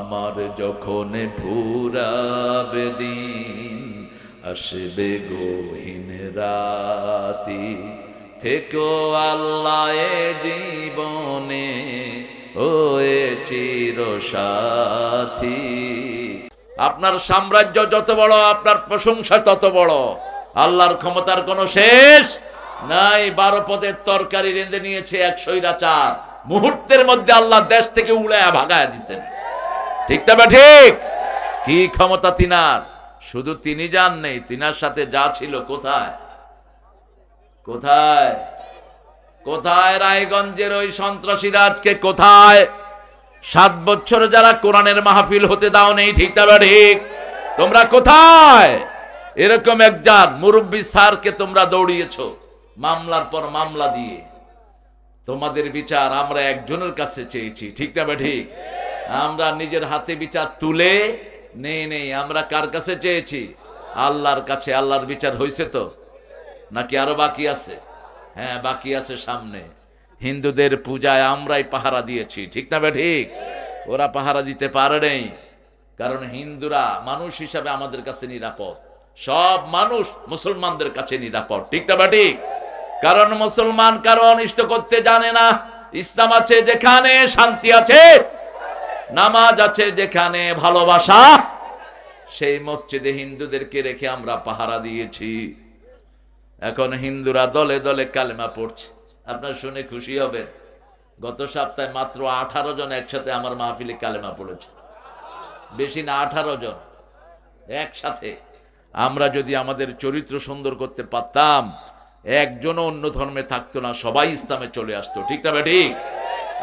আমার যখন ভুরাবে দিন আসবে গহীন রাতি থেকে আল্লাহ জীবনে এ চির সাথী আপনার সাম্রাজ্য যত বড় আপনার প্রশংসা তত বড় আল্লাহর ক্ষমতার কোনো শেষ নাই বারো পদের তরকারি রেঁধে নিয়েছে এক সৈরাচার মুহূর্তের মধ্যে আল্লাহ দেশ থেকে উড়ে ভাগায় দিচ্ছেন ঠিক না বা ঠিক কি ক্ষমতা তিনার শুধু তিনি যান নেই তিনার সাথে যা ছিল কোথায় কোথায় কোথায় রায়গঞ্জের ওই সন্ত্রাসীরা আজকে কোথায় সাত বছর যারা কোরআনের মাহফিল হতে দাও নেই ঠিক না বা ঠিক তোমরা কোথায় এরকম একজন মুরব্বী স্যারকে তোমরা দৌড়িয়েছ মামলার পর মামলা দিয়ে তোমাদের বিচার আমরা একজনের কাছে চেয়েছি ঠিক না বা ঠিক আমরা নিজের হাতে বিচার তুলে নেই নেই আমরা কার কাছে চেয়েছি আল্লাহর কাছে আল্লাহর বিচার হয়েছে তো নাকি আরো বাকি আছে হ্যাঁ বাকি আছে সামনে হিন্দুদের পূজায় আমরাই পাহারা দিয়েছি ঠিক না ঠিক ওরা পাহারা দিতে পারে নেই কারণ হিন্দুরা মানুষ হিসাবে আমাদের কাছে নিরাপদ সব মানুষ মুসলমানদের কাছে নিরাপদ ঠিক না ঠিক কারণ মুসলমান কারো অনিষ্ট করতে জানে না ইসলাম আছে যেখানে শান্তি আছে নামাজ আছে যেখানে ভালোবাসা সেই মসজিদে হিন্দুদেরকে রেখে আমরা পাহারা দিয়েছি এখন হিন্দুরা দলে দলে কালেমা পড়ছে আপনার শুনে খুশি হবেন গত সপ্তাহে মাত্র আঠারো জন একসাথে আমার মাহফিলে কালেমা পড়েছে বেশি না আঠারো জন একসাথে আমরা যদি আমাদের চরিত্র সুন্দর করতে পারতাম একজনও অন্য ধর্মে থাকতো না সবাই ইসলামে চলে আসতো ঠিক না ঠিক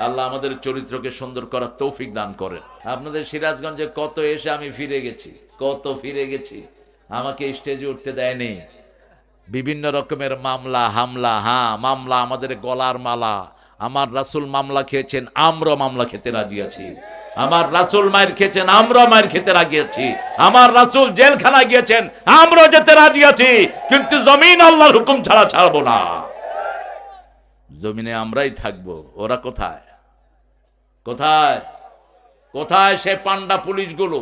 আল্লাহ আমাদের চরিত্রকে সুন্দর করার তৌফিক দান করে আপনাদের সিরাজগঞ্জে কত এসে আমি ফিরে গেছি কত ফিরে গেছি আমাকে স্টেজে উঠতে দেয়নি বিভিন্ন রকমের মামলা হামলা হ্যাঁ মামলা আমাদের গলার মালা আমার রাসুল মামলা খেয়েছেন আমরা মামলা খেতে রাজি আছি আমার রাসুল মায়ের খেয়েছেন আমরা মায়ের খেতে রাজি আছি আমার রাসুল জেলখানা গিয়েছেন আমরা যেতে রাজি আছি কিন্তু জমিন আল্লাহর হুকুম ছাড়া ছাড়বো না জমিনে আমরাই থাকব ওরা কোথায় কোথায় কোথায় সে পান্ডা পুলিশগুলো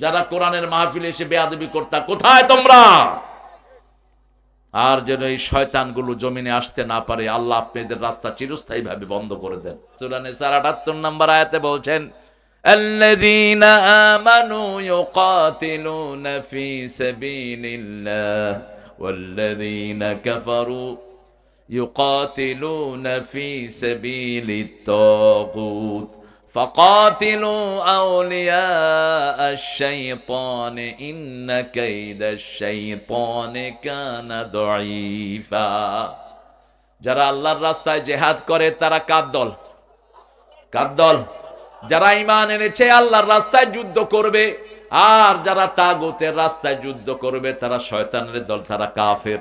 যারা কোরআনের মাহফিলে এসে বেয়াদবি করতা কোথায় তোমরা আর যেন এই শয়তানগুলো জমিনে আসতে না পারে আল্লাহ আপনাদের রাস্তা চিরস্থায়ী ভাবে বন্ধ করে দেন সুরানে চার আটাত্তর নম্বর আয়াতে বলছেন الذين آمنوا يقاتلون في سبيل الله والذين كفروا يقاتلون في سبيل الطاغوت فقاتلوا أولياء الشيطان إن كيد الشيطان كان ضعيفا যারা আল্লাহর রাস্তায় জেহাদ করে তারা কার দল যারা ইমান এনেছে আল্লাহর রাস্তায় যুদ্ধ করবে আর যারা তাগুতের রাস্তায় যুদ্ধ করবে তারা শয়তানের দল তারা কাফের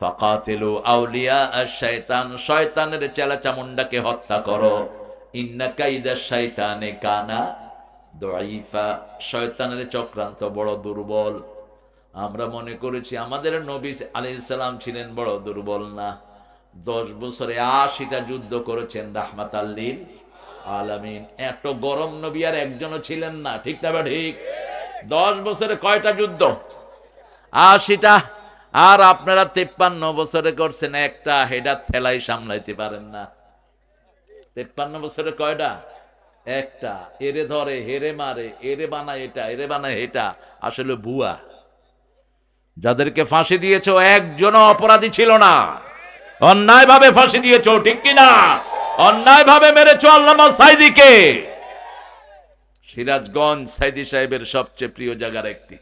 ফাকাতেলু আউলিয়া আর শয়তান শয়তানের চেলা চামুন্ডাকে হত্যা করো ইন্না কাইদা শয়তানে কানা দইফা শয়তানের চক্রান্ত বড় দুর্বল আমরা মনে করেছি আমাদের নবী আলি ইসলাম ছিলেন বড় দুর্বল না দশ বছরে আশিটা যুদ্ধ করেছেন রাহমাত আল্লিন আলামিন এত গরম নবী আর একজনও ছিলেন না ঠিক না ঠিক দশ বছরে কয়টা যুদ্ধ আশিটা আর আপনারা তেপ্পান্ন বছরে করছেন একটা হেডার থেলাই সামলাইতে পারেন না তেপ্পান্ন বছরে কয়টা একটা এরে ধরে হেরে মারে এরে বানায় এটা এরে বানায় এটা আসলে ভুয়া যাদেরকে ফাঁসি দিয়েছ একজনও অপরাধী ছিল না অন্যায় ভাবে ফাঁসি দিয়েছ ঠিক কিনা অন্যায় ভাবে মেরেছ আল্লামা সাইদিকে সিরাজগঞ্জ সাইদি সাহেবের সবচেয়ে প্রিয় জায়গার একটি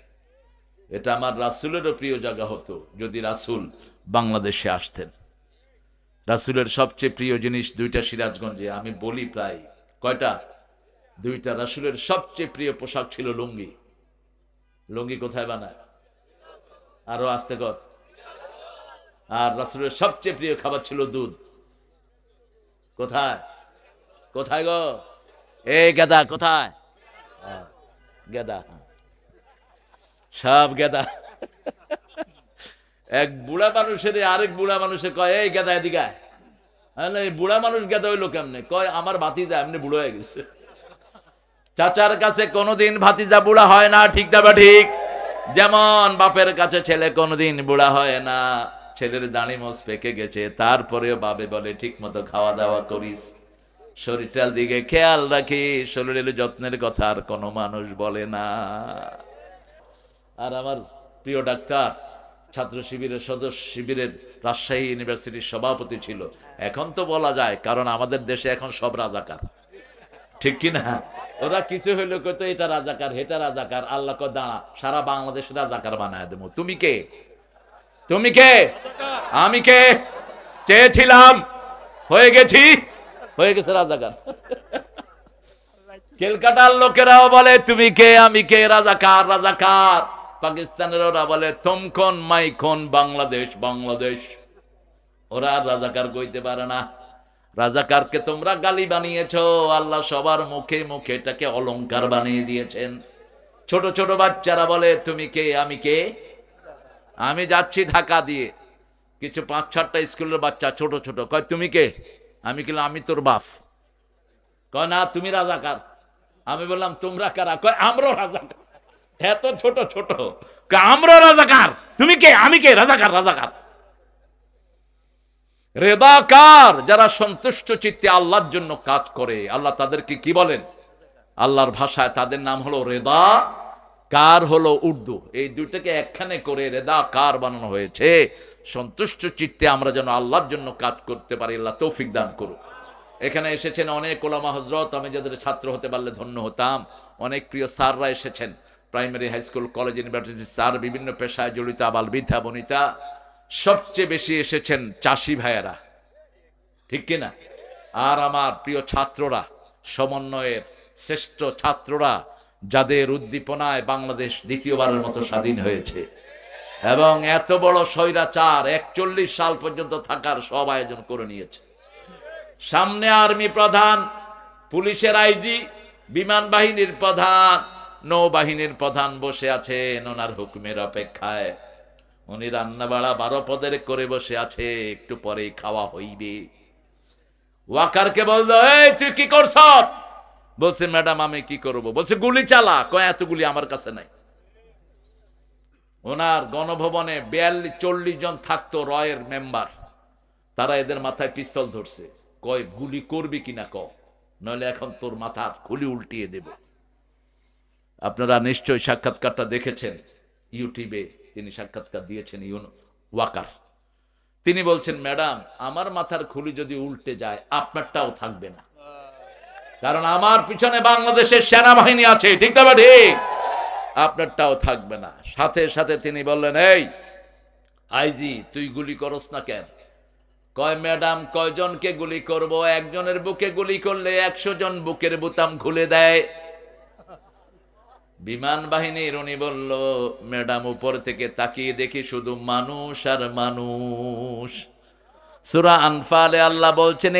এটা আমার রাসুলেরও প্রিয় জায়গা হতো যদি রাসুল বাংলাদেশে আসতেন রাসুলের সবচেয়ে প্রিয় জিনিস দুইটা সিরাজগঞ্জে আমি বলি প্রায় কয়টা দুইটা রাসুলের সবচেয়ে প্রিয় পোশাক ছিল লুঙ্গি লুঙ্গি কোথায় বানায় আরো আসতে কর আর রাসুলের সবচেয়ে প্রিয় খাবার ছিল দুধ কোথায় কোথায় গো এ গেদা কোথায় গেদা হ্যাঁ সব গেদা এক বুড়া মানুষের আরেক বুড়া মানুষে কয় এই গেদা এদিকে হ্যাঁ, এই বুড়া মানুষ গেদা হইলো কেমনে কয় আমার ভাতিজা এমনি বুড়ো হয়ে গেছে চাচার কাছে কোনোদিন ভাতিজা বুড়া হয় না ঠিক না ঠিক যেমন বাপের কাছে ছেলে কোনোদিন বুড়া হয় না ছেলের দাঁড়ি মোজ পেকে গেছে তারপরেও বাবে বলে ঠিক মতো খাওয়া দাওয়া করিস শরীরটার দিকে খেয়াল রাখি শরীরের যত্নের কথা আর কোনো মানুষ বলে না আর আমার প্রিয় ডাক্তার ছাত্র শিবিরের সদস্য শিবিরের রাজশাহী ইউনিভার্সিটির সভাপতি ছিল এখন তো বলা যায় কারণ আমাদের দেশে এখন সব রাজাকার ঠিক কিনা ওরা কিছু হইলো কত এটা রাজাকার হেটা রাজাকার আল্লাহ কো দাঁড়া সারা বাংলাদেশ রাজাকার বানায় দেবো তুমি কে তুমি কে আমি কে চেয়েছিলাম হয়ে গেছি হয়ে গেছে রাজাকার কেলকাতার লোকেরাও বলে তুমি কে আমি কে রাজাকার রাজাকার পাকিস্তানের ওরা বলে থমকন মাইখন বাংলাদেশ বাংলাদেশ ওরা রাজাকার কইতে পারে না রাজাকারকে তোমরা গালি বানিয়েছ আল্লাহ সবার মুখে মুখে এটাকে অলংকার বানিয়ে দিয়েছেন ছোট ছোট বাচ্চারা বলে তুমি কে আমি কে আমি যাচ্ছি ঢাকা দিয়ে কিছু পাঁচ ছটা স্কুলের বাচ্চা ছোট ছোট কয় তুমি কে আমি কিলো আমি তোর বাপ কয় না তুমি রাজাকার আমি বললাম তোমরা কারা কয় আমরাও রাজাকার এত ছোট ছোট আমরা রাজাকার তুমি কে আমি কে রাজাকার রাজাকার রেদাকার যারা সন্তুষ্ট চিত্তে আল্লাহর জন্য কাজ করে আল্লাহ তাদেরকে কি বলেন আল্লাহর ভাষায় তাদের নাম হলো রেদা কার হলো উর্দু এই দুটোকে একখানে করে রেদা কার বানানো হয়েছে সন্তুষ্ট চিত্তে আমরা যেন আল্লাহর জন্য কাজ করতে পারি আল্লাহ তৌফিক দান করুক এখানে এসেছেন অনেক ওলামা হজরত আমি যাদের ছাত্র হতে পারলে ধন্য হতাম অনেক প্রিয় সাররা এসেছেন primary high school college university sir বিভিন্ন পেশায় জড়িত আবাল বৃদ্ধা বনিতা সবচেয়ে বেশি এসেছেন চাষি ভাইয়েরা ঠিক কিনা আর আমার প্রিয় ছাত্ররা সমন্বয়ের শ্রেষ্ঠ ছাত্ররা যাদের উদ্দীপনায় বাংলাদেশ দ্বিতীয়বারের মতো স্বাধীন হয়েছে এবং এত বড় স্বৈরাচার একচল্লিশ সাল পর্যন্ত থাকার সব আয়োজন করে নিয়েছে সামনে আর্মি প্রধান পুলিশের আইজি বিমান বাহিনীর প্রধান নৌবাহিনীর প্রধান বসে আছেন ওনার হুকুমের অপেক্ষায় উনি রান্নাবাড়া বারো পদের করে বসে আছে একটু পরেই খাওয়া হইবে ওয়াকারকে বললো এই তুই কি করছ বলছে ম্যাডাম আমি কি করব বলছে গুলি চালা কয় এত গুলি আমার কাছে নাই ওনার গণভবনে বিয়াল্লিশ চল্লিশ জন থাকতো রয়ের মেম্বার তারা এদের মাথায় পিস্তল ধরছে কয় গুলি করবি কিনা ক নইলে এখন তোর মাথা খুলি উল্টিয়ে দেবে আপনারা নিশ্চয়ই সাক্ষাৎকারটা দেখেছেন ইউটিউবে তিনি সাক্ষাৎকার দিয়েছেন ইউন ওয়াকার তিনি বলছেন ম্যাডাম আমার মাথার খুলি যদি উল্টে যায় আপনারটাও থাকবে না কারণ আমার পিছনে বাংলাদেশের সেনাবাহিনী আছে ঠিক না ঠিক আপনারটাও থাকবে না সাথে সাথে তিনি বললেন এই আইজি তুই গুলি করস না কেন কয় ম্যাডাম কয়জনকে গুলি করব একজনের বুকে গুলি করলে একশো জন বুকের বোতাম খুলে দেয় বিমান বাহিনীর উনি বলল ম্যাডাম উপর থেকে তাকিয়ে দেখি শুধু মানুষ আর মানুষ সুরা আনফালে আল্লাহ বলছেন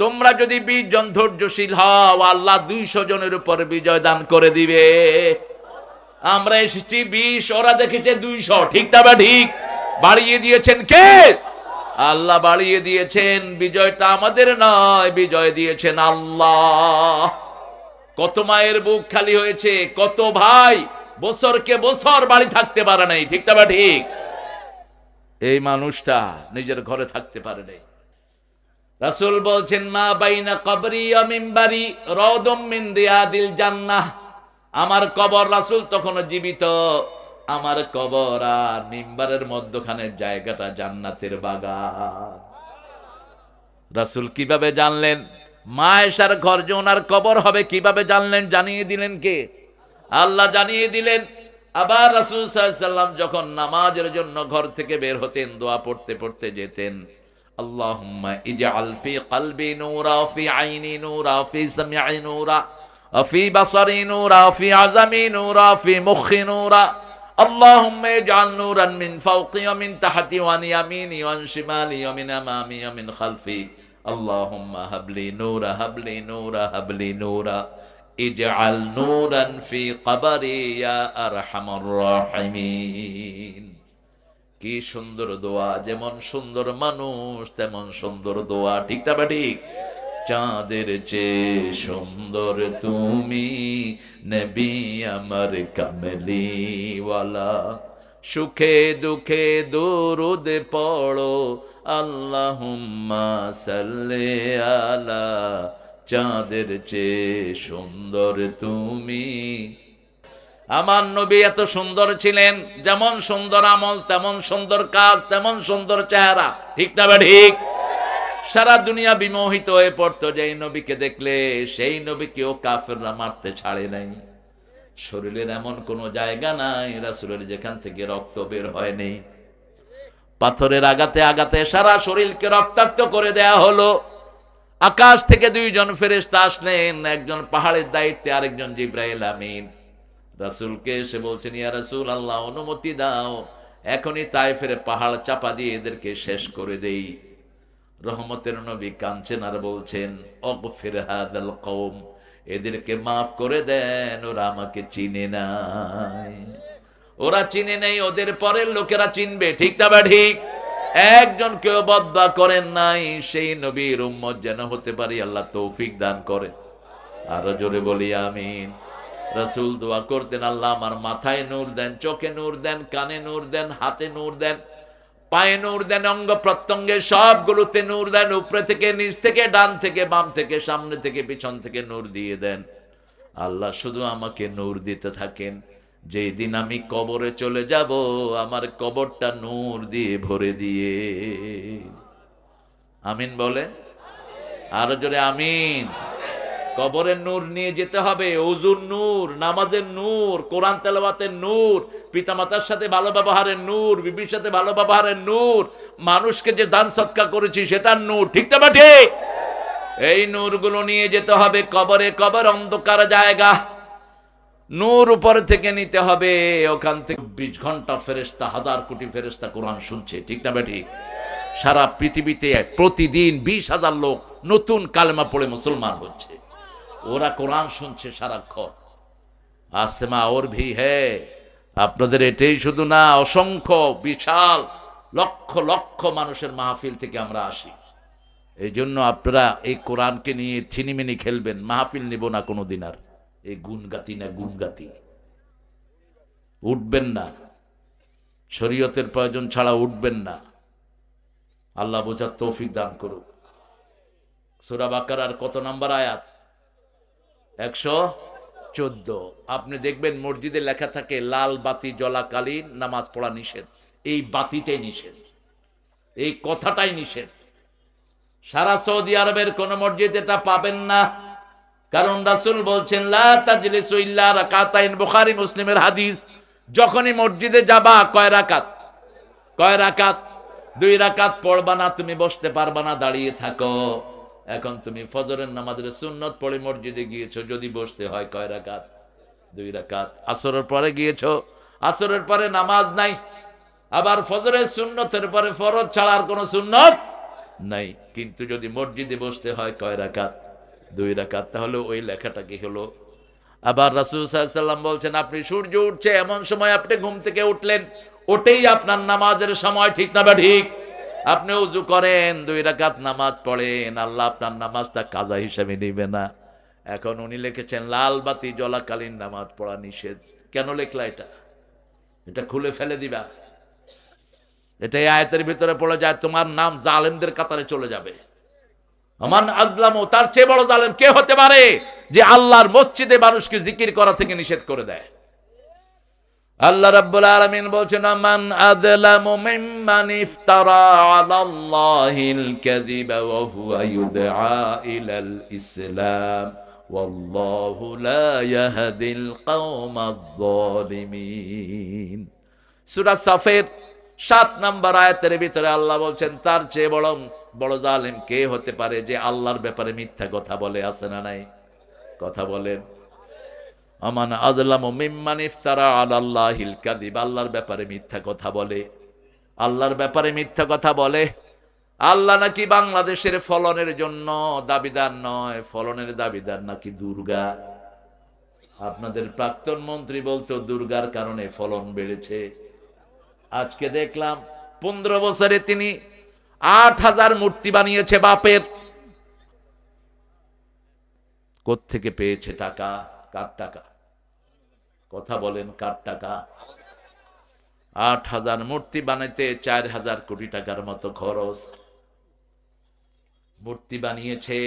তোমরা যদি বিশ জন ধৈর্যশীল হও আল্লাহ দুইশো জনের উপর বিজয় দান করে দিবে আমরা এসেছি বিশ ওরা দেখেছে দুইশো ঠিক তবে ঠিক বাড়িয়ে দিয়েছেন কে আল্লাহ বাড়িয়ে দিয়েছেন বিজয়টা আমাদের নয় বিজয় দিয়েছেন আল্লাহ কত মায়ের বুক খালি হয়েছে কত ভাই বছরকে বছর বাড়ি থাকতে পারে নাই ঠিকটা বা ঠিক এই মানুষটা নিজের ঘরে থাকতে পারে নাই রাসুল বলছেন মা বাইনা কবরি অমিম্বারি রদম মিন দিল জান্নাহ আমার কবর রাসুল তখনও জীবিত আমার কবর আর মিম্বারের মধ্যখানে জায়গাটা জান্নাতের বাগান রাসুল কিভাবে জানলেন মায়েশার ঘর যে ওনার কবর হবে কিভাবে জানলেন জানিয়ে দিলেন কে আল্লাহ জানিয়ে দিলেন আবার রাসুল সাল্লাম যখন নামাজের জন্য ঘর থেকে বের হতেন দোয়া পড়তে পড়তে যেতেন আল্লাহ اللهم اجعل نورا من فوقي ومن تحتي وعن يميني وعن شمالي ومن امامي ومن خلفي اللهم هب لي نورا هب لي نورا هب لي نورا اجعل نورا في قبري يا ارحم الراحمين কি সুন্দর দোয়া যেমন সুন্দর মানুষ তেমন সুন্দর দোয়া ঠিক না ঠিক চাঁদের চেয়ে সুন্দর তুমি নেবি আমার কামলিওয়ালা সুখে দুঃখে দুরুদ পড়ো আল্লাহ সাল্লে আলা চাঁদের চেয়ে সুন্দর তুমি আমার নবী এত সুন্দর ছিলেন যেমন সুন্দর আমল তেমন সুন্দর কাজ তেমন সুন্দর চেহারা ঠিক না ঠিক সারা দুনিয়া বিমোহিত হয়ে পড়তো যে এই নবীকে দেখলে সেই নবীকেও কাফেররা মারতে ছাড়ে নাই শরীরের এমন কোনো জায়গা নাই রাসুলের যেখান থেকে রক্ত বের হয়নি পাথরের আগাতে আগাতে সারা শরীরকে রক্তাক্ত করে দেয়া হলো আকাশ থেকে দুইজন ফেরেস্তা আসলেন একজন পাহাড়ের দায়িত্বে আরেকজন জিব্রাহিল আমিন রাসুলকে এসে বলছেন ইয়া রাসুল আল্লাহ অনুমতি দাও এখনই তাই ফেরে পাহাড় চাপা দিয়ে এদেরকে শেষ করে দেই রহমতের নবী কাঁদছেন আর বলছেন কৌম এদেরকে মাফ করে দেন ওরা আমাকে চিনে নাই ওরা চিনে নেই ওদের পরের লোকেরা চিনবে ঠিক না বা ঠিক একজন কেউ বদবা করেন নাই সেই নবীর উম্মত যেন হতে পারি আল্লাহ তৌফিক দান করে আরো জোরে বলি আমিন রসুল দোয়া করতেন আল্লাহ আমার মাথায় নূর দেন চোখে নূর দেন কানে নূর দেন হাতে নূর দেন পায়ে নূর দেন অঙ্গ প্রত্যঙ্গে সবগুলোতে নূর দেন উপরে থেকে নিচ থেকে ডান থেকে বাম থেকে সামনে থেকে পিছন থেকে নূর দিয়ে দেন আল্লাহ শুধু আমাকে নূর দিতে থাকেন যেই দিন আমি কবরে চলে যাব আমার কবরটা নূর দিয়ে ভরে দিয়ে আমিন বলে আরো জোরে আমিন কবরের নূর নিয়ে যেতে হবে অজুর নূর নামাজের নূর কোরআন তেলাবাতের নূর পিতামাতার সাথে ভালো ব্যবহারের নূর বিবির সাথে ভালো ব্যবহারের নূর মানুষকে যে দান সৎকার করেছি সেটার নূর ঠিক তো ঠিক এই নূরগুলো নিয়ে যেতে হবে কবরে কবর অন্ধকার জায়গা নূর উপরে থেকে নিতে হবে ওখান থেকে বিশ ঘন্টা ফেরেস্তা হাজার কোটি ফেরেস্তা কোরআন শুনছে ঠিক না ঠিক সারা পৃথিবীতে প্রতিদিন বিশ হাজার লোক নতুন কালেমা পড়ে মুসলমান হচ্ছে ওরা কোরআন শুনছে সারাক্ষণ আসেমা ওর ভি হে আপনাদের এটাই শুধু না অসংখ্য বিশাল লক্ষ লক্ষ মানুষের মাহফিল থেকে আমরা আসি এই জন্য আপনারা এই কোরআনকে নিয়ে ছিনিমিনি খেলবেন মাহফিল নিব না কোনো দিন আর এই গুণগাতি না গুণগাতি উঠবেন না শরীয়তের প্রয়োজন ছাড়া উঠবেন না আল্লাহ বোঝার তৌফিক দান করুক সুরাবাকার কত নাম্বার আয়াত একশো চোদ্দ আপনি দেখবেন মসজিদে লেখা থাকে লাল বাতি জলাকালীন নামাজ পড়া নিষেধ এই বাতিটাই নিষেধ এই কথাটাই নিষেধ সারা সৌদি আরবের কোন মসজিদ এটা পাবেন না কারণ রাসুল বলছেন বুখারি মুসলিমের হাদিস যখনই মসজিদে যাবা কয় রাকাত কয় রাকাত দুই রাকাত পড়বা না তুমি বসতে পারবা না দাঁড়িয়ে থাকো এখন তুমি ফজরের নামাজের সুন্নত পড়ে মসজিদে গিয়েছো যদি বসতে হয় কয় রাকাত দুই রাকাত আসরের পরে গিয়েছো আসরের পরে নামাজ নাই আবার ফজরের সুন্নতের পরে ফরজ ছাড়ার কোনো সুন্নত নাই কিন্তু যদি মসজিদে বসতে হয় কয় রাকাত দুই রাকাত তাহলে ওই লেখাটা কি হলো আবার রাসুল সাল্লাম বলছেন আপনি সূর্য উঠছে এমন সময় আপনি ঘুম থেকে উঠলেন ওটাই আপনার নামাজের সময় ঠিক না বা ঠিক আপনি উজু করেন দুই রাকাত নামাজ পড়েন আল্লাহ আপনার নামাজটা কাজা হিসেবে নিবে না এখন উনি লিখেছেন লাল বাতি জলাকালীন নামাজ পড়া নিষেধ কেন লেখলা এটা এটা খুলে ফেলে দিবা এটা আয়তের ভিতরে পড়ে যায় তোমার নাম জালেমদের কাতারে চলে যাবে আজলাম ও তার চেয়ে বড় জালেম কে হতে পারে যে আল্লাহর মসজিদে মানুষকে জিকির করা থেকে নিষেধ করে দেয় আল্লাহ রাব্বুল আলামিন বলছেন মান আযলামু মিম্মান ইফতারা আলাল্লাহিল কাযিবা ওয়া হুয়া ইউদআ ইলাল ইসলাম ওয়াল্লাহু লা ইয়াহদিল কওমাল যালিমিন সূরা সাফের 7 নম্বর আয়াতের ভিতরে আল্লাহ বলছেন তার চেয়ে বড় বড় জালিম কে হতে পারে যে আল্লাহর ব্যাপারে মিথ্যা কথা বলে আছে না নাই কথা বলেন আমান আদলাম মিম্মান ইফতারা আল্লাহ আল্লাহিল কাদিব আল্লাহর ব্যাপারে মিথ্যা কথা বলে আল্লাহর ব্যাপারে মিথ্যা কথা বলে আল্লাহ নাকি বাংলাদেশের ফলনের জন্য দাবিদার নয় ফলনের দাবিদার নাকি দুর্গা আপনাদের প্রাক্তন মন্ত্রী বলতো দুর্গার কারণে ফলন বেড়েছে আজকে দেখলাম পনেরো বছরে তিনি আট হাজার মূর্তি বানিয়েছে বাপের কোত্থেকে পেয়েছে টাকা কার টাকা কথা বলেন কার টাকা আট হাজার মূর্তি বানাইতে চার হাজার কোটি টাকার মতো খরচ মূর্তি বানিয়েছে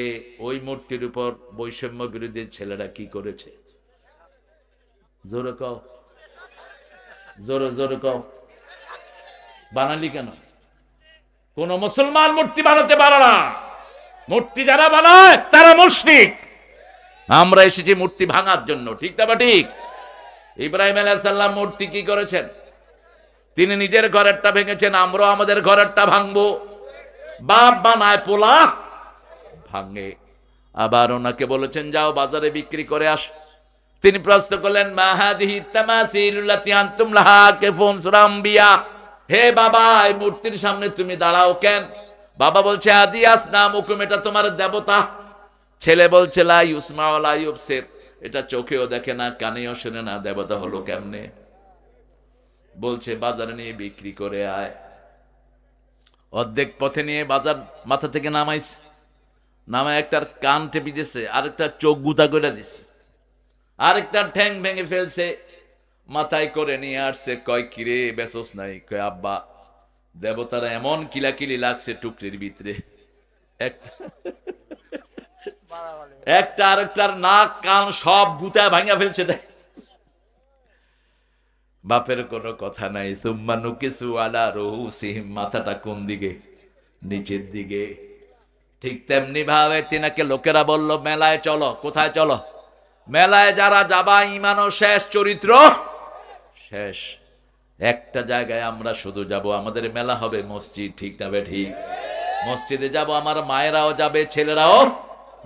ওই মূর্তির উপর বৈষম্য বিরোধী ছেলেরা কি করেছে জোরে কও জোরে জোরে কও বানালি কেন কোন মুসলমান মূর্তি বানাতে পারে না মূর্তি যারা বানায় তারা মুশরিক আমরা এসেছি মূর্তি ভাঙার জন্য ঠিক না বা ঠিক ইব্রাহিম আলাইসাল্লাম মূর্তি কি করেছেন তিনি নিজের ঘরেরটা ভেঙেছেন আমরাও আমাদের ঘরেরটা ভাঙবো বাপ বানায় পোলা ভাঙে আবার ওনাকে বলেছেন যাও বাজারে বিক্রি করে আস তিনি প্রশ্ন করলেন মাহাদিহি হে বাবা এই মূর্তির সামনে তুমি দাঁড়াও কেন বাবা বলছে আদি আস না মুকুম এটা তোমার দেবতা ছেলে বলছে লা ইউসমা লা এটা চোখেও দেখে না কানেও শোনে না দেবতা হলো কেমনে বলছে বাজারে নিয়ে বিক্রি করে আয় অর্ধেক পথে নিয়ে বাজার মাথা থেকে নামাইছে নামায় একটার কান টেপি দিছে একটা চোখ গুতা করে দিছে আরেকটার ঠ্যাং ভেঙে ফেলছে মাথায় করে নিয়ে আসছে কয় কিরে বেসোস নাই কয় আব্বা দেবতারা এমন কিলাকিলি লাগছে টুকরির ভিতরে একটা একটা আরেকটার নাক কান সব গুতা ভাঙা ফেলছে দেখ বাপের কোনো কথা নাই সুম্মা নুকিসু আলা রহু সিহিম মাথাটা কোন দিকে নিচের দিকে ঠিক তেমনি ভাবে তিনাকে লোকেরা বলল মেলায় চলো কোথায় চলো মেলায় যারা যাবা ইমানও শেষ চরিত্র শেষ একটা জায়গায় আমরা শুধু যাব আমাদের মেলা হবে মসজিদ ঠিক না ঠিক মসজিদে যাব আমার মায়েরাও যাবে ছেলেরাও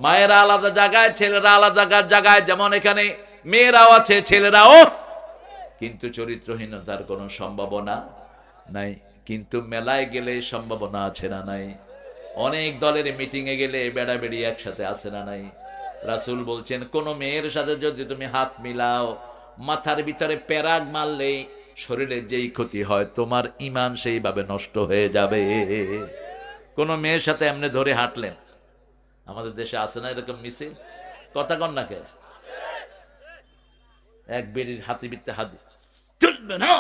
মায়েরা আলাদা জায়গায় ছেলেরা আলাদা জায়গায় যেমন এখানে মেয়েরাও আছে ছেলেরাও কিন্তু চরিত্রহীনতার কোনো সম্ভাবনা নাই কিন্তু মেলায় গেলে সম্ভাবনা আছে না নাই অনেক দলের মিটিংয়ে গেলে বেড়াবেড়ি একসাথে আছে না নাই রাসুল বলছেন কোনো মেয়ের সাথে যদি তুমি হাত মিলাও মাথার ভিতরে প্যারাগ মারলে শরীরে যেই ক্ষতি হয় তোমার ইমান সেইভাবে নষ্ট হয়ে যাবে কোনো মেয়ের সাথে এমনি ধরে হাঁটলেন আমাদের দেশে আছে না এরকম মিছিল কথা কন না কে এক বেরির হাতি বিত্তে হাতি চলবে না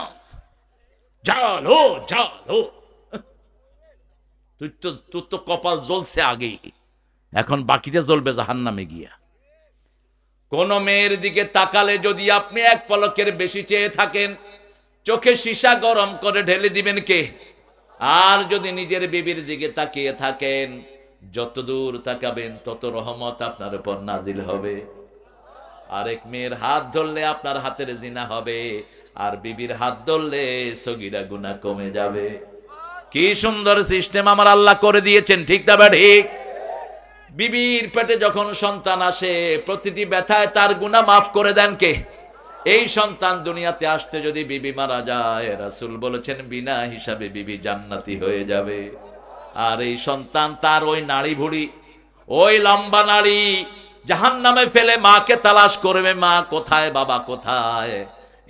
জালো জালো তুই তো তোর তো কপাল জ্বলছে আগেই এখন বাকিটা জ্বলবে জাহান নামে গিয়া কোন মেয়ের দিকে তাকালে যদি আপনি এক পলকের বেশি চেয়ে থাকেন চোখে সীসা গরম করে ঢেলে দিবেন কে আর যদি নিজের বিবির দিকে তাকিয়ে থাকেন যতদূর তাকাবেন তত রহমত আপনার উপর নাজিল হবে আরেক মেয়ের হাত ধরলে আপনার হাতের জিনা হবে আর বিবির হাত ধরলে সগিরা গুণা কমে যাবে কি সুন্দর সিস্টেম আমার আল্লাহ করে দিয়েছেন ঠিক না ঠিক বিবির পেটে যখন সন্তান আসে প্রতিটি ব্যথায় তার গুণা মাফ করে দেন কে এই সন্তান দুনিয়াতে আসতে যদি বিবি মারা যায় রাসুল বলেছেন বিনা হিসাবে বিবি জান্নাতি হয়ে যাবে আর এই সন্তান তার ওই নাড়ি ভুড়ি ওই লম্বা নাড়ি জাহান নামে ফেলে মাকে তালাশ করবে মা কোথায় বাবা কোথায়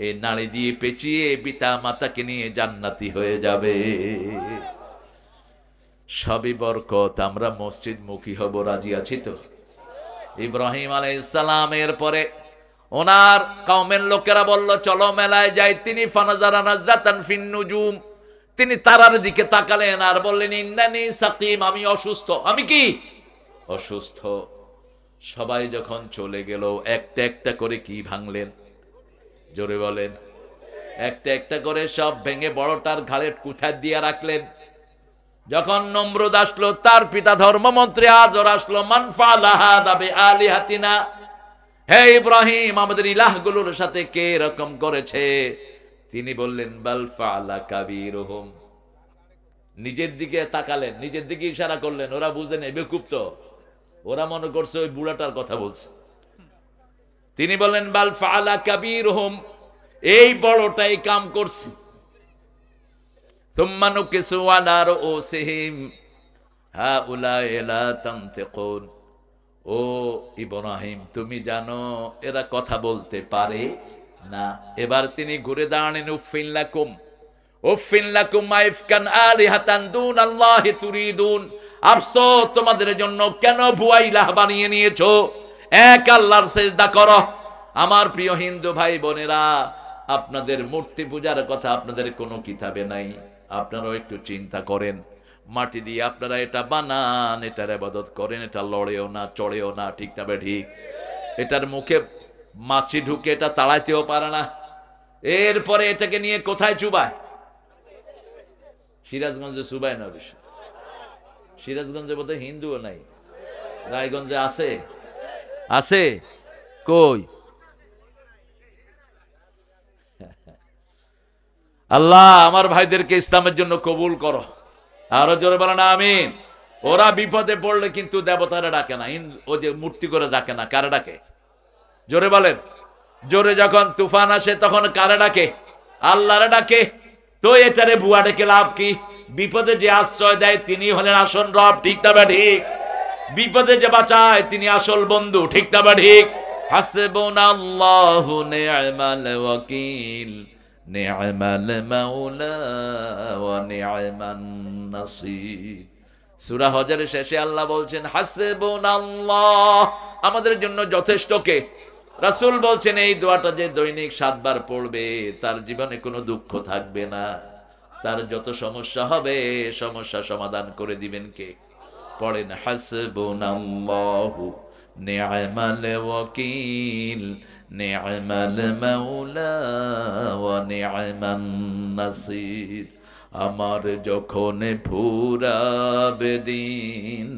এই নাড়ি দিয়ে পেঁচিয়ে পিতা মাতাকে নিয়ে জান্নাতি হয়ে যাবে সবই বরকত আমরা মসজিদ মুখী হব রাজি আছি তো ইব্রাহিম আলাই এর পরে ওনার কাউমের লোকেরা বলল চলো মেলায় যাই তিনি ফানাজারা নাজরাতান ফিন্নুজুম তিনি তারার দিকে তাকালেন আর বললেন ইন্দানি সাকিম আমি অসুস্থ আমি কি অসুস্থ সবাই যখন চলে গেল একটা একটা করে কি ভাঙলেন জোরে বলেন একটা একটা করে সব ভেঙে বড়টার ঘাড়ে কুঠার দিয়ে রাখলেন যখন নম্রদ আসলো তার পিতা ধর্মমন্ত্রী আজর আসলো মানফা লাহা দাবে আলি হাতিনা হে ইব্রাহিম আমাদের ইলাহ গুলোর সাথে কে রকম করেছে তিনি বললেন বালফা আলা কাবির নিজের দিকে তাকালেন নিজের দিকে ইশারা করলেন ওরা বুঝলেন এ বেকুব ওরা মনে করছে ওই বুড়াটার কথা বলছে তিনি বললেন বালফা আলা কাবির হোম এই বড়টাই কাম করছে ও ইব্রাহিম তুমি জানো এরা কথা বলতে পারে না এবার তিনি ঘুরে দাঁড়ালেন উফিন লাকুম উফিন লাকুম মাইফকান আলিহাতান দুন আল্লাহ তুরিদুন আফসো তোমাদের জন্য কেন ভুয়াই ইলাহ বানিয়ে নিয়েছ এক আল্লাহর সেজদা করো আমার প্রিয় হিন্দু ভাই বোনেরা আপনাদের মূর্তি পূজার কথা আপনাদের কোনো কিতাবে নাই আপনারাও একটু চিন্তা করেন মাটি দিয়ে আপনারা এটা বানান এটার আবাদত করেন এটা লড়েও না চড়েও না ঠিক না ঠিক এটার মুখে মাছি ঢুকে এটা তাড়াইতেও পারে না এরপরে এটাকে নিয়ে কোথায় চুবায় সিরাজগঞ্জে চুবায় না বিষয় সিরাজগঞ্জে বোধ হয় হিন্দুও নাই রায়গঞ্জে আছে আছে কই আল্লাহ আমার ভাইদেরকে ইসলামের জন্য কবুল করো আরো জোরে বলে না আমি ওরা বিপদে পড়লে কিন্তু দেবতারা ডাকে না ওই যে মূর্তি করে ডাকে না কারা ডাকে জোরে বলেন জোরে যখন তুফান আসে তখন কারে ডাকে আল্লাহরে ডাকে তো এটারে বুয়া ডেকে লাভ কি বিপদে যে আশ্রয় দেয় তিনি হলেন আসল রব ঠিক তা ঠিক বিপদে যে বাঁচায় তিনি আসল বন্ধু ঠিক তা ঠিক শেষে আল্লাহ বলছেন হাসবুনাল্লাহ আমাদের জন্য যথেষ্ট কে রাসুল বলছেন এই দোয়াটা যে দৈনিক সাতবার পড়বে তার জীবনে কোনো দুঃখ থাকবে না তার যত সমস্যা হবে সমস্যা সমাধান করে দিবেন কে পড়েন হাসবুনাল্লাহু নিআমাল ওয়াকিল নিআমাল মাওলা ওয়া নিআমান নাসির আমার যখন ফুরাবে দিন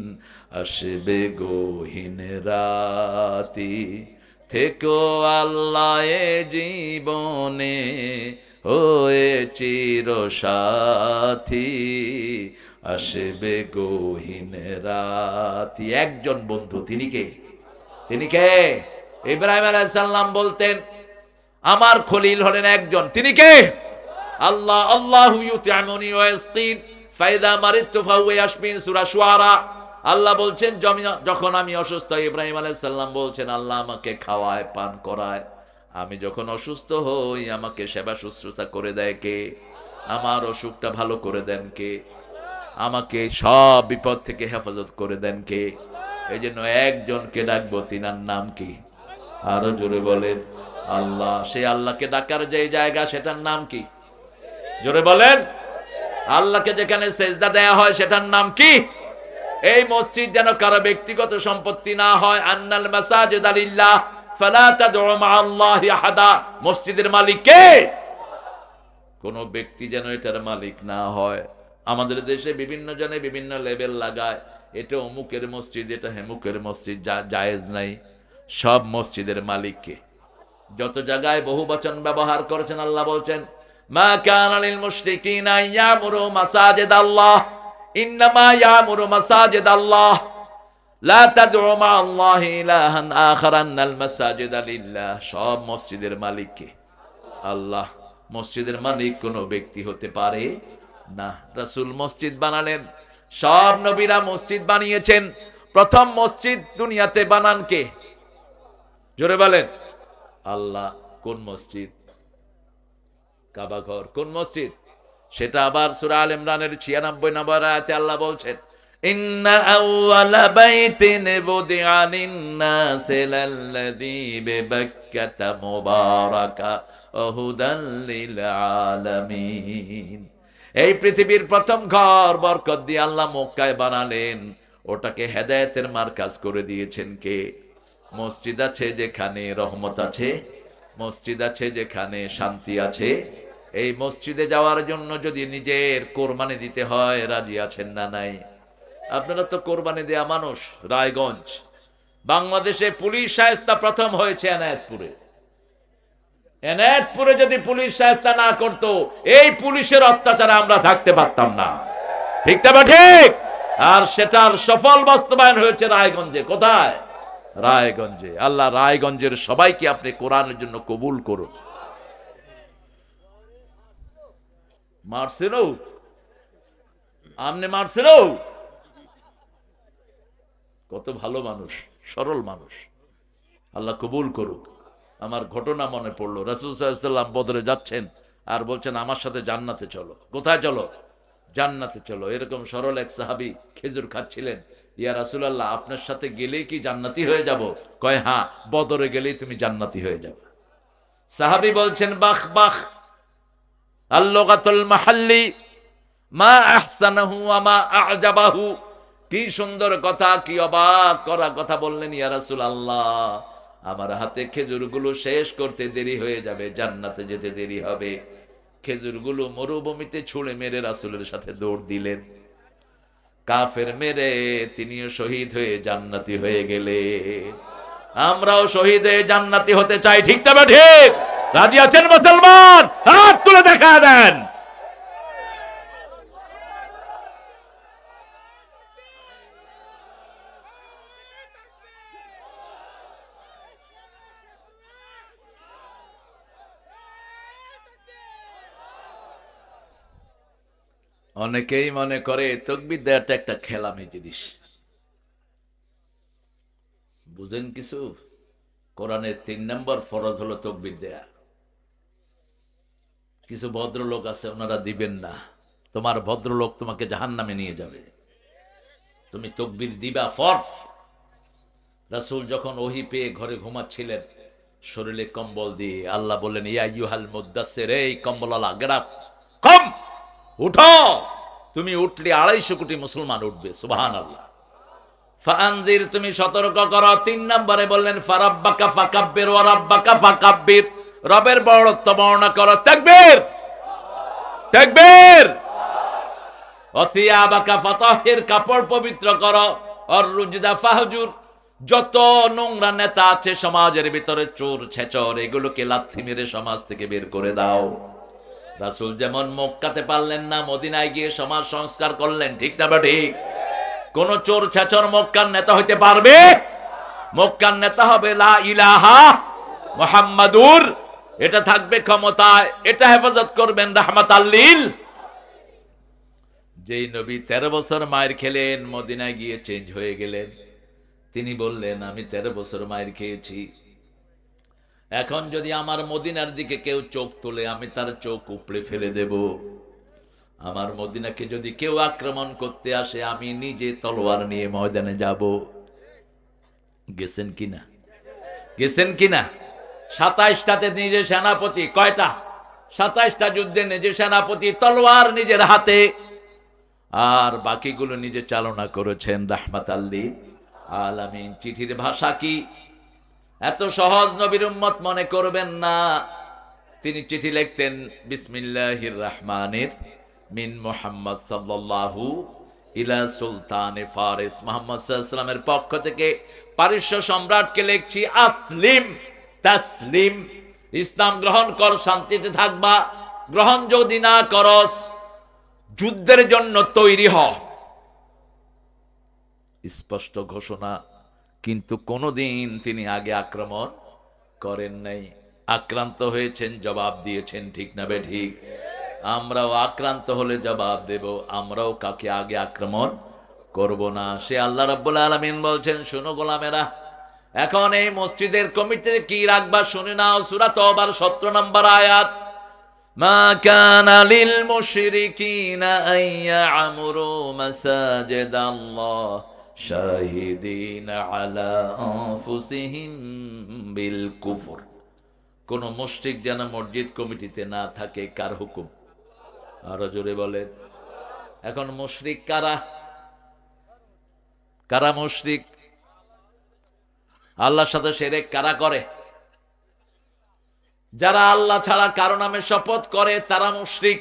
আসবে গহীন রাতি থেকো আল্লাহ জীবনে হয়ে চির সাথী আসবে গহীন রাতি একজন বন্ধু তিনি কে তিনি কে ইব্রাহিম আলাইসাল্লাম বলতেন আমার খলিল হলেন একজন তিনি কে আল্লাহ আল্লাহ ফাইদা মারিত ফাউয়ে আসমিন সুরা সুয়ারা আল্লাহ বলছেন যখন আমি অসুস্থ ইব্রাহিম আলাইসাল্লাম বলছেন আল্লাহ আমাকে খাওয়ায় পান করায় আমি যখন অসুস্থ হই আমাকে সেবা শুশ্রূষা করে দেয় কে আমার অসুখটা ভালো করে দেন কে আমাকে সব বিপদ থেকে হেফাজত করে দেন কে এই জন্য একজনকে ডাকবো তিনার নাম কি আরো জোরে বলেন আল্লাহ সেই আল্লাহকে ডাকার যে জায়গা সেটার নাম কি জোরে বলেন আল্লাহকে যেখানে সেজদা দেয়া হয় সেটার নাম কি এই মসজিদ যেন কারো ব্যক্তিগত সম্পত্তি না হয় আন্নাল মাসাজিদ আলিল্লাহ ফালা তাদউ মা আল্লাহ আহাদা মসজিদের মালিক কে কোনো ব্যক্তি যেন এটার মালিক না হয় আমাদের দেশে বিভিন্ন জনে বিভিন্ন লেভেল লাগায় এটা অমুকের মসজিদ এটা হেমুকের মসজিদ যা জায়েজ নাই সব মসজিদের মালিককে যত জায়গায় বহু বচন ব্যবহার করেছেন আল্লাহ বলছেন মা কানালিল মুশরিকিনা ইয়ামুরু মাসাজিদ আল্লাহ ইন্নামা ইয়ামুরু মাসাজিদ আল্লাহ লা আল্লাহ ইলাহান আখারান আল মাসাজিদ লিল্লাহ সব মসজিদের মালিক কে আল্লাহ মসজিদের মালিক কোন ব্যক্তি হতে পারে না রাসূল মসজিদ বানালেন সব নবীরা মসজিদ বানিয়েছেন প্রথম মসজিদ দুনিয়াতে বানান কে জোরে বলেন আল্লাহ কোন মসজিদ কাবাঘর কোন মসজিদ সেটা আবার সুরা আল ইমরানের ছিয়ানব্বই নম্বর আয়াতে আল্লাহ বলছেন ইন্না এই পৃথিবীর প্রথম ঘর বরকত দিয়ে আল্লাহ মক্কায় বানালেন ওটাকে হেদায়েতের মার্কাজ করে দিয়েছেন কে মসজিদ আছে যেখানে রহমত আছে মসজিদ আছে যেখানে শান্তি আছে এই মসজিদে যাওয়ার জন্য যদি নিজের কোরবানি দিতে হয় রাজি আছেন না নাই আপনারা তো কোরবানি দেয়া মানুষ রায়গঞ্জ বাংলাদেশে পুলিশ সাহেস্তা প্রথম হয়েছে এনায়তপুরে এনায়তপুরে যদি পুলিশ সাহেস্তা না করত এই পুলিশের অত্যাচারে আমরা থাকতে পারতাম না ঠিক তা ঠিক আর সেটার সফল বাস্তবায়ন হয়েছে রায়গঞ্জে কোথায় রায়গঞ্জে আল্লাহ রায়গঞ্জের সবাইকে আপনি কোরআনের জন্য কবুল করুন মারছেনও আমনে মারছেনও কত ভালো মানুষ সরল মানুষ আল্লাহ কবুল করুক আমার ঘটনা মনে পড়লো রাসুলসাল্লাম বদরে যাচ্ছেন আর বলছেন আমার সাথে জান্নাতে চলো কোথায় চলো জান্নাতে চলো এরকম সরল এক সাহাবি খেজুর খাচ্ছিলেন ইয়া রাসুলাল্লাহ আপনার সাথে গেলেই কি জান্নাতি হয়ে যাব কয় হ্যাঁ বদরে গেলেই তুমি জান্নাতি হয়ে যাবে সাহাবি বলছেন বাহ বাহ আল্লোগাতুল মাহাল্লি মা আহসানাহু আমা আজাবাহু কি সুন্দর কথা কি অবাক করা কথা বললেন ইয়ারাসুল আল্লাহ আমার হাতে খেজুরগুলো শেষ করতে দেরি হয়ে যাবে জান্নাতে যেতে দেরি হবে খেজুরগুলো মরুভূমিতে ছুঁড়ে মেরে রাসুলের সাথে দৌড় দিলেন কাফের মেরে তিনিও শহীদ হয়ে জান্নাতি হয়ে গেলে আমরাও শহীদ হয়ে জান্নাতি হতে চাই ঠিক তবে ঠিক রাজি আছেন মুসলমান হাত তুলে দেখা দেন অনেকেই মনে করে তকবির দেওয়াটা একটা খেলামি জিনিস বুঝেন কিছু কোরআনের তিন নম্বর ফরজ হলো তকবির দেয়া কিছু ভদ্রলোক আছে ওনারা দিবেন না তোমার ভদ্রলোক তোমাকে জাহান নামে নিয়ে যাবে তুমি তকবির দিবা ফর্স রাসুল যখন ওহি পেয়ে ঘরে ঘুমাচ্ছিলেন শরীরে কম্বল দিয়ে আল্লাহ বললেন ইয়া ইউহাল মুদাসের এই গেড়া কম উঠো তুমি উঠলে আড়াইশো কোটি মুসলমান উঠবে সুবাহান আল্লাহ ফানজির তুমি সতর্ক করো তিন নম্বরে বললেন ফারাব্বাকা ফাকাব্বির ওয়ারাব্বাকা কাব্যের রবের বড়ত্ব বর্ণনা করো তাকবীর তাকবীর কাপড় পবিত্র যত নোংরা নেতা আছে সমাজের ভিতরে চোর ছেচর এগুলোকে লাথি মেরে সমাজ থেকে বের করে দাও রাসুল যেমন মক্কাতে পারলেন না মদিনায় গিয়ে সমাজ সংস্কার করলেন ঠিক না বা ঠিক কোন চোর ছেচর মক্কার নেতা হইতে পারবে মক্কার নেতা হবে লা ইলাহা মোহাম্মদুর এটা থাকবে ক্ষমতায় এটা হেফাজত করবেন রাহমাত আল্লিল যেই নবী তেরো বছর মায়ের খেলেন মদিনায় গিয়ে চেঞ্জ হয়ে গেলেন তিনি বললেন আমি তেরো বছর মায়ের খেয়েছি এখন যদি আমার মদিনার দিকে কেউ চোখ তোলে আমি তার চোখ উপড়ে ফেলে দেব আমার মদিনাকে যদি কেউ আক্রমণ করতে আসে আমি নিজে তলোয়ার নিয়ে ময়দানে যাব গেছেন কিনা গেছেন কিনা সাতাইশটাতে নিজে সেনাপতি কয়টা সাতাইশটা যুদ্ধে নিজে সেনাপতি তলোয়ার নিজের হাতে আর বাকিগুলো নিজে চালনা করেছেন রাহমাত আল্লি আলামিন চিঠির ভাষা কি এত সহজ নবীর উম্মত মনে করবেন না তিনি চিঠি লিখতেন বিসমিল্লাহ রহমানের মিন মোহাম্মদ সাল্লাল্লাহু ইলা সুলতান ফারেস মোহাম্মদ সাল্লামের পক্ষ থেকে পারিস্য সম্রাটকে লিখছি আসলিম তাসলিম ইসলাম গ্রহণ কর শান্তিতে থাকবা গ্রহণ যদি না করস যুদ্ধের জন্য তৈরি হ স্পষ্ট ঘোষণা কিন্তু কোনোদিন তিনি আগে আক্রমণ করেন নাই আক্রান্ত হয়েছেন জবাব দিয়েছেন ঠিক না ঠিক আমরাও আক্রান্ত হলে জবাব দেব আমরাও কাকে আগে আক্রমণ করব না সে আল্লাহ রব্বুল আলামিন বলছেন শোনো গোলামেরা এখন এই মসজিদের কমিটি কি রাখবা শুনে নাও সুরাত আবার সতেরো নম্বর আয়াত কোন মুশরিক যেন মসজিদ কমিটিতে না থাকে কার হুকুম আরো জোরে বলেন এখন মুশ্রিক কারা কারা মুশ্রিক আল্লাহর সাথে সেরেক কারা করে যারা আল্লাহ ছাড়া কারো নামে শপথ করে তারা মুশরিক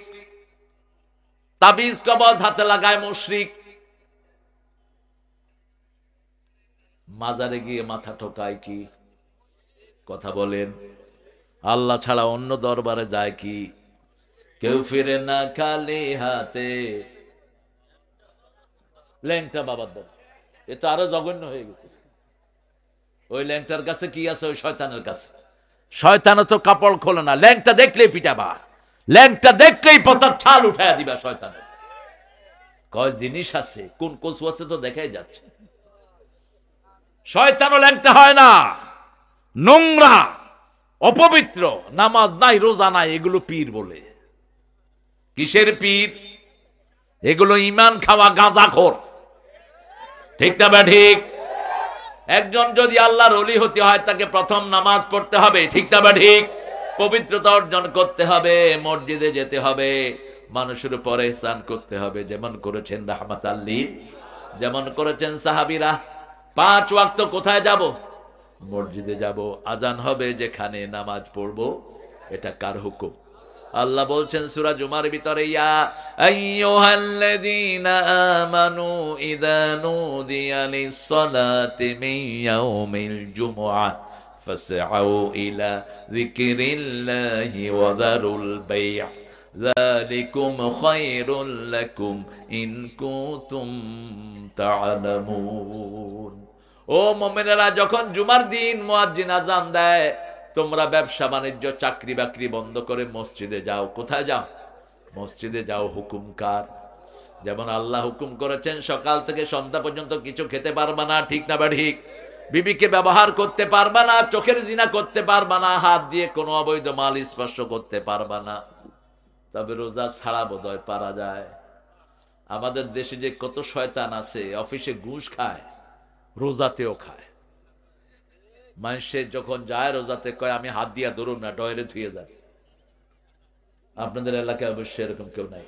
তাবিজ কবজ হাতে লাগায় মুশরিক মাজারে গিয়ে মাথা ঠোকায় কি কথা বলেন আল্লাহ ছাড়া অন্য দরবারে যায় কি কেউ ফিরে না খালি হাতে ল্যাংটা বাবার দর এ তো আরো জঘন্য হয়ে গেছে ওই ল্যাংটার কাছে কি আছে ওই শয়তানের কাছে শয়তানে তো কাপড় খোলে না ল্যাংটা দেখলেই পিটাবা ল্যাংটা দেখলেই পচার ছাল উঠায় দিবা শয়তানের কয় জিনিস আছে কোন কচু আছে তো দেখাই যাচ্ছে শয়তানও ল্যাংটা হয় না নোংরা অপবিত্র নামাজ নাই রোজা নাই এগুলো পীর বলে কিসের পীর এগুলো ইমান খাওয়া গাঁজা খোর ঠিক না বা ঠিক একজন যদি আল্লাহর অলি হতে হয় তাকে প্রথম নামাজ পড়তে হবে ঠিক না বা ঠিক পবিত্রতা অর্জন করতে হবে মসজিদে যেতে হবে মানুষের উপরে স্নান করতে হবে যেমন করেছেন রাহমাত আল্লী যেমন করেছেন সাহাবিরা পাঁচ ওয়াক্ত কোথায় যাব মসজিদে যাব আজান হবে যেখানে নামাজ পড়ব এটা কার হুকুম আল্লাহ বলছেন সুরা জুমার ভিতরে ইয়া আইয়ুহাল্লাযীনা আমানু ইযা নুদিয়া লিস-সালাতি মিন ইয়াউমিল জুমুআ ফাসআউ ইলা যিকরিল্লাহি ওয়া দারুল বাই'আ ذلكم خير لكم إن كنتم تعلمون ও মোমেনেরা যখন জুমার দিন মুয়াজ্জিন আজান দেয় তোমরা ব্যবসা বাণিজ্য চাকরি বাকরি বন্ধ করে মসজিদে যাও কোথায় যাও মসজিদে যাও হুকুমকার যেমন আল্লাহ হুকুম করেছেন সকাল থেকে সন্ধ্যা পর্যন্ত কিছু খেতে পারবা না ঠিক না বা ঠিক বিবিকে ব্যবহার করতে পারবা না চোখের জিনা করতে পারবা না হাত দিয়ে কোনো অবৈধ মাল স্পর্শ করতে পারবা না তবে রোজা ছাড়া বোধহয় পারা যায় আমাদের দেশে যে কত শয়তান আছে অফিসে ঘুষ খায় রোজাতেও খায় মানুষের যখন যায় রোজাতে কয় আমি হাত দিয়া ধরুন না ডয়েরে ধুয়ে যান আপনাদের এলাকায় অবশ্যই এরকম কেউ নাই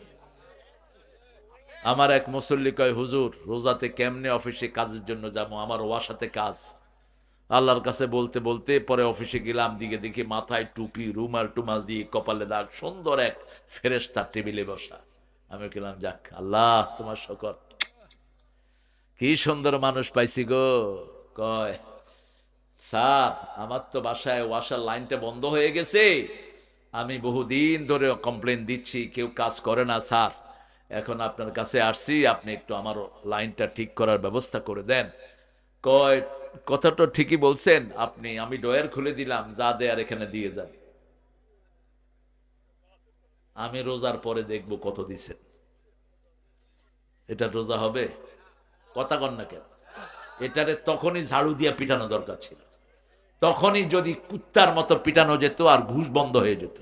আমার এক মুসল্লি কয় হুজুর রোজাতে কেমনে অফিসে কাজের জন্য যাবো আমার ওয়াসাতে কাজ আল্লাহর কাছে বলতে বলতে পরে অফিসে গেলাম দিকে দেখি মাথায় টুপি রুমাল টুমাল দিয়ে কপালে দাগ সুন্দর এক ফেরেস্তার টেবিলে বসা আমি গেলাম যাক আল্লাহ তোমার শকর কি সুন্দর মানুষ পাইছি গো কয় স্যার আমার তো বাসায় ওয়াশার লাইনটা বন্ধ হয়ে গেছে আমি বহুদিন ধরে কমপ্লেন দিচ্ছি কেউ কাজ করে না স্যার এখন আপনার কাছে আসছি আপনি একটু আমার লাইনটা ঠিক করার ব্যবস্থা করে দেন কয় কথা তো ঠিকই বলছেন আপনি আমি ডয়ার খুলে দিলাম যা দেয়ার এখানে দিয়ে যান আমি রোজার পরে দেখব কত দিছেন এটা রোজা হবে কথা কন না কেন এটারে তখনই ঝাড়ু দিয়ে পিটানো দরকার ছিল তখনই যদি কুত্তার মতো পিটানো যেত আর ঘুষ বন্ধ হয়ে যেত